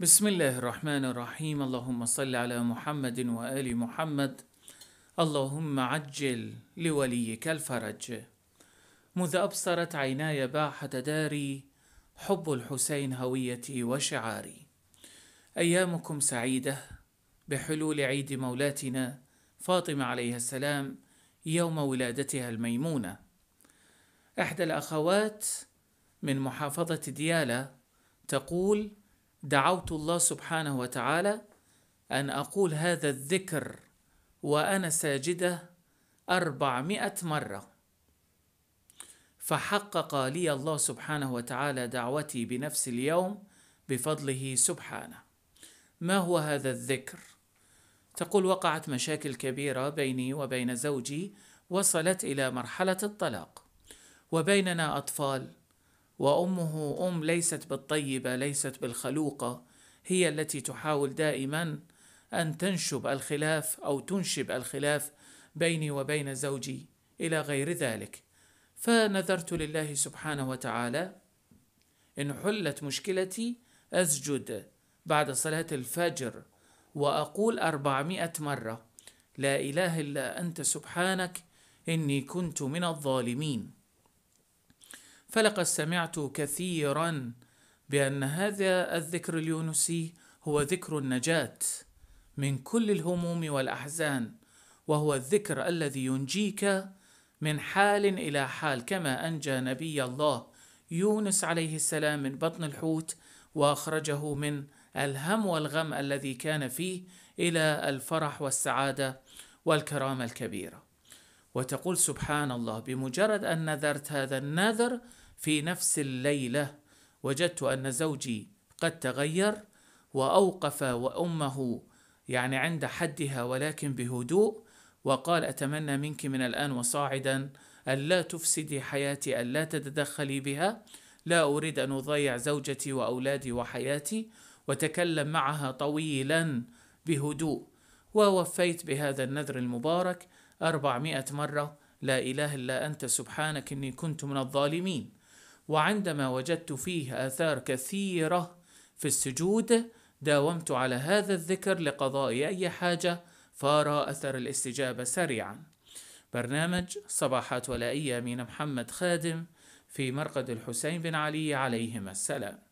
بسم الله الرحمن الرحيم اللهم صل على محمد وآل محمد اللهم عجل لوليك الفرج مذ أبصرت عيناي باحة داري حب الحسين هويتي وشعاري أيامكم سعيدة بحلول عيد مولاتنا فاطمة عليها السلام يوم ولادتها الميمونة إحدى الأخوات من محافظة ديالى تقول دعوت الله سبحانه وتعالى أن أقول هذا الذكر وأنا ساجدة أربعمائة مرة فحقق لي الله سبحانه وتعالى دعوتي بنفس اليوم بفضله سبحانه ما هو هذا الذكر؟ تقول وقعت مشاكل كبيرة بيني وبين زوجي وصلت إلى مرحلة الطلاق وبيننا أطفال وامه ام ليست بالطيبه ليست بالخلوقه هي التي تحاول دائما ان تنشب الخلاف او تنشب الخلاف بيني وبين زوجي الى غير ذلك فنذرت لله سبحانه وتعالى ان حلت مشكلتي اسجد بعد صلاه الفجر واقول اربعمائه مره لا اله الا انت سبحانك اني كنت من الظالمين فلقد سمعت كثيرا بأن هذا الذكر اليونسي هو ذكر النجاة من كل الهموم والأحزان وهو الذكر الذي ينجيك من حال إلى حال كما أنجى نبي الله يونس عليه السلام من بطن الحوت وأخرجه من الهم والغم الذي كان فيه إلى الفرح والسعادة والكرامة الكبيرة وتقول سبحان الله بمجرد أن نذرت هذا النذر في نفس الليلة وجدت أن زوجي قد تغير وأوقف وأمه يعني عند حدها ولكن بهدوء وقال أتمنى منك من الآن وصاعدا ألا تفسدي حياتي ألا تتدخلي بها لا أريد أن أضيع زوجتي وأولادي وحياتي وتكلم معها طويلا بهدوء ووفيت بهذا النذر المبارك أربعمائة مرة لا إله إلا أنت سبحانك إني كنت من الظالمين وعندما وجدت فيه آثار كثيرة في السجود داومت على هذا الذكر لقضاء أي حاجة فأرى أثر الاستجابة سريعا برنامج صباحات ولائية من محمد خادم في مرقد الحسين بن علي عليهما السلام